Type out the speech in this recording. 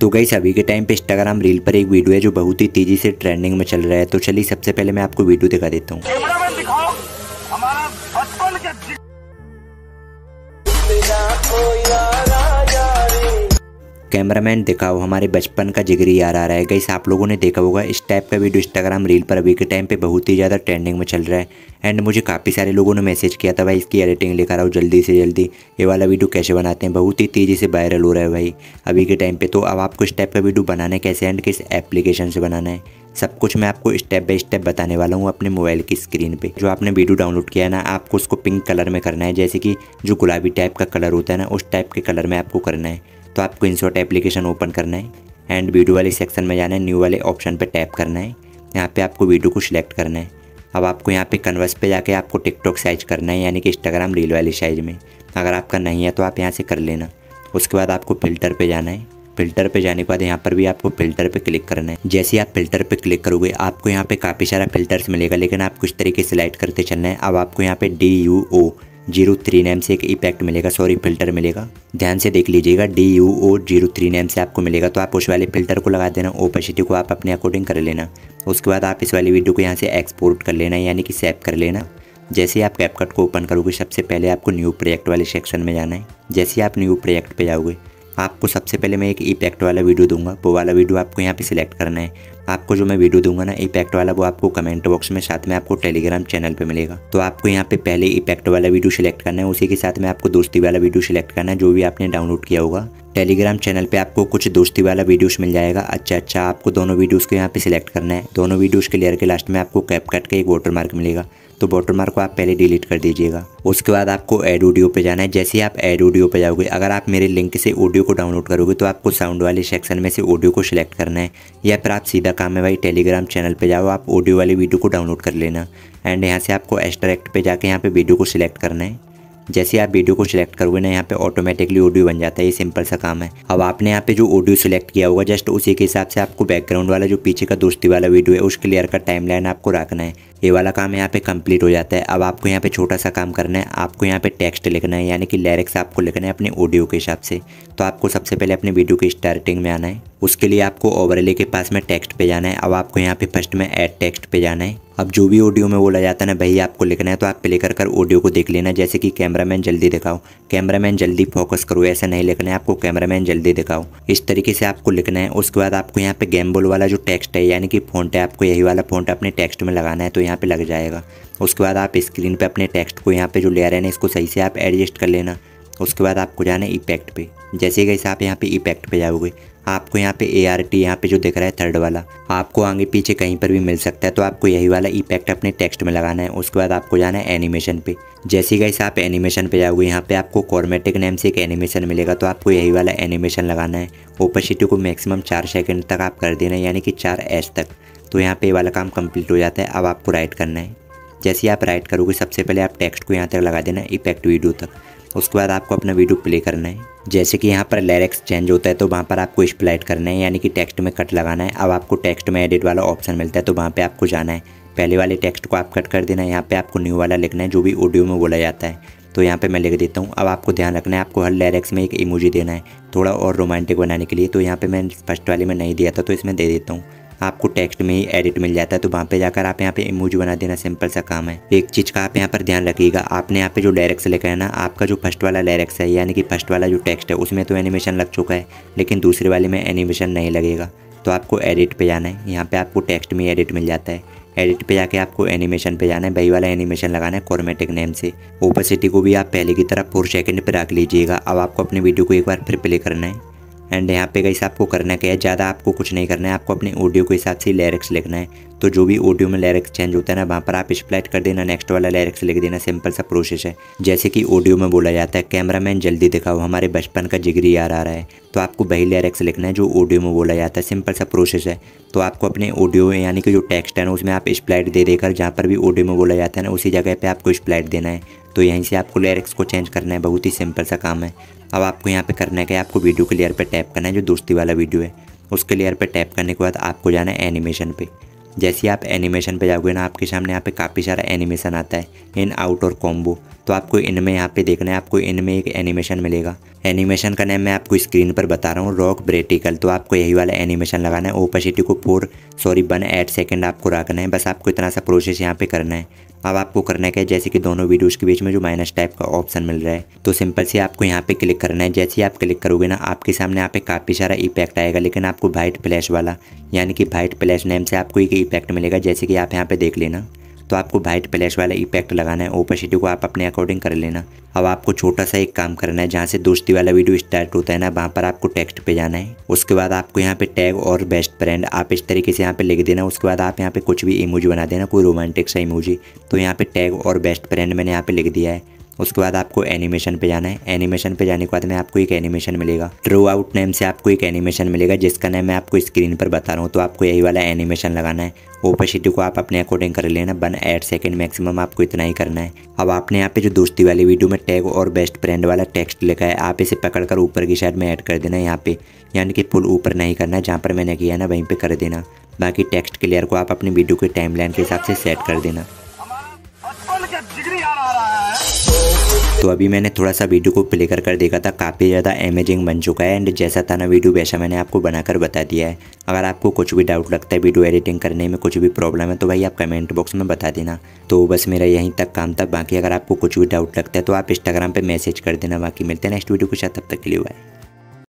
तो गई अभी के टाइम पे इंस्टाग्राम रील पर एक वीडियो है जो बहुत ही तेजी से ट्रेंडिंग में चल रहा है तो चलिए सबसे पहले मैं आपको वीडियो दिखा देता हूँ कैमरामैन दिखाओ हमारे बचपन का जिगरी यार आ रहा है गई आप लोगों ने देखा होगा इस टाइप का वीडियो इंस्टाग्राम रील पर अभी के टाइम पे बहुत ही ज़्यादा ट्रेंडिंग में चल रहा है एंड मुझे काफ़ी सारे लोगों ने मैसेज किया था भाई इसकी एडिटिंग लेकर आओ जल्दी से जल्दी ये वाला वीडियो कैसे बनाते हैं बहुत ही तेज़ी से वायरल हो रहा है भाई अभी के टाइम पर तो अब आपको इस टाइप का वीडियो बनाना कैसे एंड किस एप्लीकेशन से बनाना है सब कुछ मैं आपको स्टेप बाय स्टेप बताने वाला हूँ अपने मोबाइल की स्क्रीन पे जो आपने वीडियो डाउनलोड किया है ना आपको उसको पिंक कलर में करना है जैसे कि जो गुलाबी टाइप का कलर होता है ना उस टाइप के कलर में आपको करना है तो आपको इंसोट एप्लीकेशन ओपन करना है एंड वीडियो वाले सेक्शन में जाना है न्यू वाले ऑप्शन पर टैप करना है यहाँ पे आपको वीडियो को सिलेक्ट करना है अब आपको यहाँ पे कन्वर्स पे जाके आपको टिकटॉक साइज करना है यानी कि इंस्टाग्राम रील वाली साइज में अगर आपका नहीं है तो आप यहाँ से कर लेना उसके बाद आपको फ़िल्टर पे जाना है फ़िल्टर पे जाने के बाद यहाँ पर भी आपको फ़िल्टर पे क्लिक करना है जैसे आप फ़िल्टर पे क्लिक करोगे आपको यहाँ पे काफ़ी सारा फिल्टर्स मिलेगा लेकिन आप कुछ तरीके सेलेक्ट करते चलना है अब आपको यहाँ पे D U O zero three name से एक इफेक्ट मिलेगा सॉरी फिल्टर मिलेगा ध्यान से देख लीजिएगा D U O zero three name से आपको मिलेगा तो आप उस वाले फिल्टर को लगा देना ओपेसिटी को आप अपने अकॉर्डिंग कर लेना उसके बाद आप इस वाली वीडियो को यहाँ से एक्सपोर्ट कर लेना यानी कि सेव कर लेना जैसे आप कैपकट को ओपन करोगे सबसे पहले आपको न्यू प्रोजेक्ट वाले सेक्शन में जाना है जैसे ही आप न्यू प्रोजेक्ट पे जाओगे आपको सबसे पहले मैं एक इफेक्ट वाला वीडियो दूंगा वो वाला वीडियो आपको यहाँ पे सिलेक्ट करना है आपको जो मैं वीडियो दूंगा ना इपैक्ट वाला वो आपको कमेंट बॉक्स में साथ में आपको टेलीग्राम चैनल पर मिलेगा तो आपको यहाँ पे पहले इपैक्ट वाला वीडियो सिलेक्ट करना है उसी के साथ में आपको दोस्ती वाला वीडियो सिलेक्ट करना है जो भी आपने डाउनलोड किया होगा टेलीग्राम चैनल पे आपको कुछ दोस्ती वाला वीडियोस मिल जाएगा अच्छा अच्छा आपको दोनों वीडियोस को यहाँ पे सिलेक्ट करना है दोनों वीडियोस के लेयर के लास्ट में आपको कैप कट का एक वाटर मार्क मिलेगा तो वाटर मार्क को आप पहले डिलीट कर दीजिएगा उसके बाद आपको एड ऑडियो पे जाना है जैसे ही आप एड ऑडियो पे जाओगे अगर आप मेरे लिंक से ऑडियो को डाउनलोड करोगे तो आपको साउंड वाले सेक्शन में से ऑडियो को सिलेक्ट करना है या फिर आप सीधा काम है भाई टेलीग्राम चैनल पे जाओ आप ऑडियो वाली वीडियो को डाउनलोड कर लेना एंड यहाँ से आपको एक्स्ट्रैक्ट पे जाके यहाँ पे वीडियो को सिलेक्ट करना है जैसे आप वीडियो को सिलेक्ट करोगे ना यहाँ पे ऑटोमेटिकली ऑडियो बन जाता है ये सिंपल सा काम है अब आपने यहाँ पे जो ऑडियो सिलेक्ट किया होगा जस्ट उसी के हिसाब से आपको बैकग्राउंड वाला जो पीछे का दोस्ती वाला वीडियो है उस क्लियर का टाइमलाइन आपको रखना है ये वाला काम यहाँ पे कंप्लीट हो जाता है अब आपको यहाँ पे छोटा सा काम करना है आपको यहाँ पे टेक्स्ट लिखना है यानी कि लैरिक्स आपको लिखना है अपने ऑडियो के हिसाब से तो आपको सबसे पहले अपने वीडियो के स्टार्टिंग में आना है उसके लिए आपको ओवरले के पास में टेक्स्ट पे जाना है अब आपको यहाँ पे फर्स्ट में एड टेक्स्ट पे जाना है अब जो भी ऑडियो में बोला जाता है ना भाई आपको लिखना है तो आप प्ले कर कर ऑडियो को देख लेना जैसे कि कैमरामैन जल्दी दिखाओ कैमरामैन जल्दी फोकस करो ऐसा नहीं लिखना है आपको कैमरामैन जल्दी दिखाओ इस तरीके से आपको लिखना है उसके बाद आपको यहाँ पे गैम्बोल वाला जो टेक्स्ट है यानी कि फोन है आपको यही वाला फोन अपने टेक्स्ट में लगाना है तो यहाँ पे लग जाएगा उसके बाद आप स्क्रीन पे अपने टेक्स्ट को यहाँ पे जो लेयर है ना इसको सही से आप एडजस्ट कर लेना उसके बाद आपको जाना है इपैक्ट पर जैसे कैसे आप यहाँ पे इपैक्ट पे जाओगे आपको यहाँ पे ए आर टी यहाँ पे जो दिख रहा है थर्ड वाला आपको आगे पीछे कहीं पर भी मिल सकता है तो आपको यही वाला इफेक्ट अपने टेक्स्ट में लगाना है उसके बाद आपको जाना है एनिमेशन पे जैसे गाइस आप एनिमेशन पे जाओगे यहाँ पे आपको कॉर्मेटिक नेम से एक एनिमेशन मिलेगा तो आपको यही वाला एनिमेशन लगाना है ओपेसिटी को मैक्सिमम चार सेकेंड तक आप कर देना है यानी कि चार एच तक तो यहाँ पे वाला काम कम्प्लीट हो जाता है अब आपको राइट करना है जैसे आप राइट करोगे सबसे पहले आप टेक्स्ट को यहाँ तक लगा देना इफेक्ट वीडियो तक उसके बाद आपको अपना वीडियो प्ले करना है जैसे कि यहाँ पर लैरिक्स चेंज होता है तो वहाँ पर आपको स्प्लाइट करना है यानी कि टेक्स्ट में कट लगाना है अब आपको टेक्स्ट में एडिट वाला ऑप्शन मिलता है तो वहाँ पर आपको जाना है पहले वाले टेक्स्ट को आप कट कर देना है यहाँ पर आपको न्यू वाला लिखना है जो भी ऑडियो में बोला जाता है तो यहाँ पे मैं लिख देता हूँ अब आपको ध्यान रखना है आपको हर लैरिक्स में एक इमोजी देना है थोड़ा और रोमांटिक बनाने के लिए तो यहाँ पे मैं फर्स्ट वाले में नहीं दिया था तो इसमें दे देता हूँ आपको टेक्स्ट में ही एडिट मिल जाता है तो वहाँ पे जाकर आप यहाँ पे इमोज बना देना सिंपल सा काम है एक चीज़ का आप यहाँ पर ध्यान रखिएगा आपने यहाँ पे जो डायरेक्ट लेकर है ना आपका जो फर्स्ट वाला डायरेक्स है यानी कि फर्स्ट वाला जो टेक्स्ट है उसमें तो एनिमेशन लग चुका है लेकिन दूसरे वाले में एनिमेशन नहीं लगेगा तो आपको एडिट पे जाना है यहाँ पे आपको टेक्स्ट में एडिट मिल जाता है एडिट पे जाके आपको एनिमेशन पे जाना है वही वाला एनिमेशन लगाना है कॉर्मेटिक नेम से ओपेसिटी को भी आप पहले की तरह फोर सेकंड पे रख लीजिएगा अब आपको अपने वीडियो को एक बार फिर प्ले करना है एंड यहाँ पे कैसे आपको करना क्या है ज़्यादा आपको कुछ नहीं करना है आपको अपने ऑडियो के हिसाब से लैरिक्स लिखना है तो जो भी ऑडियो में लैरिक्स चेंज होता है ना वहाँ पर आप स्प्लाइट कर देना नेक्स्ट वाला लैरिक्स लिख देना सिंपल सा प्रोसेस है जैसे कि ऑडियो में बोला जाता है कैमरा मैन जल्दी दिखाओ हमारे बचपन का जिगरी यार आ रहा है तो आपको वही लैरिक्स लिखना है जो ऑडियो में बोला जाता है सिंपल सा प्रोसेस है तो आपको अपने ऑडियो यानी कि जो टेक्स्ट है ना उसमें आप स्प्लाइट दे देकर जहाँ पर भी ऑडियो में बोला जाता है ना उसी जगह पर आपको स्प्लाइट देना है तो यहीं से आपको लिरिक्स को चेंज करना है बहुत ही सिंपल सा काम है अब आपको यहाँ पे करना है कि आपको वीडियो के लेयर पे टैप करना है जो दोस्ती वाला वीडियो है उसके लेयर पे टैप करने के बाद आपको जाना है एनिमेशन पे जैसे आप एनिमेशन पे जाओगे ना आपके सामने यहाँ पे काफ़ी सारा एनिमेशन आता है इन आउट और कॉम्बो तो आपको इनमें यहाँ पे देखना है आपको इनमें एक एनिमेशन मिलेगा एनिमेशन का नेम मैं आपको स्क्रीन पर बता रहा हूँ रॉक ब्रेटिकल तो आपको यही वाला एनिमेशन लगाना है ओपेसिटी को four sorry one eight second आपको रखना है बस आपको इतना सा प्रोसेस यहाँ पे करना है अब आपको करना क्या है जैसे कि दोनों वीडियोस के बीच में जो माइनस टाइप का ऑप्शन मिल रहा है तो सिंपल से आपको यहाँ पे क्लिक करना है जैसे ही आप क्लिक करोगे ना आपके सामने यहाँ पे काफ़ी सारा इफेक्ट आएगा लेकिन आपको वाइट फ्लैश वाला यानी कि वाइट फ्लैश नेम से आपको एक इफेक्ट मिलेगा जैसे कि आप यहाँ पे देख लेना तो आपको वाइट प्लेस वाला इफेक्ट लगाना है ओपेसिटी को आप अपने अकॉर्डिंग कर लेना अब आपको छोटा सा एक काम करना है जहाँ से दोस्ती वाला वीडियो स्टार्ट होता है ना वहाँ पर आपको टेक्स्ट पे जाना है उसके बाद आपको यहाँ पे टैग और बेस्ट फ्रेंड आप इस तरीके से यहाँ पे लिख देना उसके बाद आप यहाँ पे कुछ भी इमोजी बना देना कोई रोमांटिक सा इमोजी तो यहाँ पे टैग और बेस्ट फ्रेंड मैंने यहाँ पे लिख दिया है उसके बाद आपको एनिमेशन पे जाना है एनिमेशन पे जाने के बाद में आपको एक एनिमेशन मिलेगा ड्रो आउट नेम से आपको एक एनिमेशन मिलेगा जिसका नाम मैं आपको स्क्रीन पर बता रहा हूँ तो आपको यही वाला एनिमेशन लगाना है ओपेसिटी को आप अपने अकॉर्डिंग कर लेना वन एट सेकेंड मैक्सिमम आपको इतना ही करना है अब आपने यहाँ पे जो दोस्ती वाली वीडियो में टैग और बेस्ट फ्रेंड वाला टेक्स्ट लिखा है आप इसे पकड़कर ऊपर की साइड में ऐड कर देना यहाँ पे यानी कि फुल ऊपर नहीं करना है जहाँ पर मैंने किया ना वहीं पर कर देना बाकी टेक्स्ट क्लियर को आप अपनी वीडियो के टाइमलाइन के हिसाब से सेट कर देना तो अभी मैंने थोड़ा सा वीडियो को प्ले कर कर देखा था काफ़ी ज़्यादा अमेजिंग बन चुका है एंड जैसा था ना वीडियो वैसा मैंने आपको बनाकर बता दिया है अगर आपको कुछ भी डाउट लगता है वीडियो एडिटिंग करने में कुछ भी प्रॉब्लम है तो भाई आप कमेंट बॉक्स में बता देना तो बस मेरा यहीं तक काम था बाकी अगर आपको कुछ भी डाउट लगता है तो आप इंस्टाग्राम पर मैसेज कर देना बाकी मिलते हैं नेक्स्ट वीडियो के साथ तब तक के लिए बाय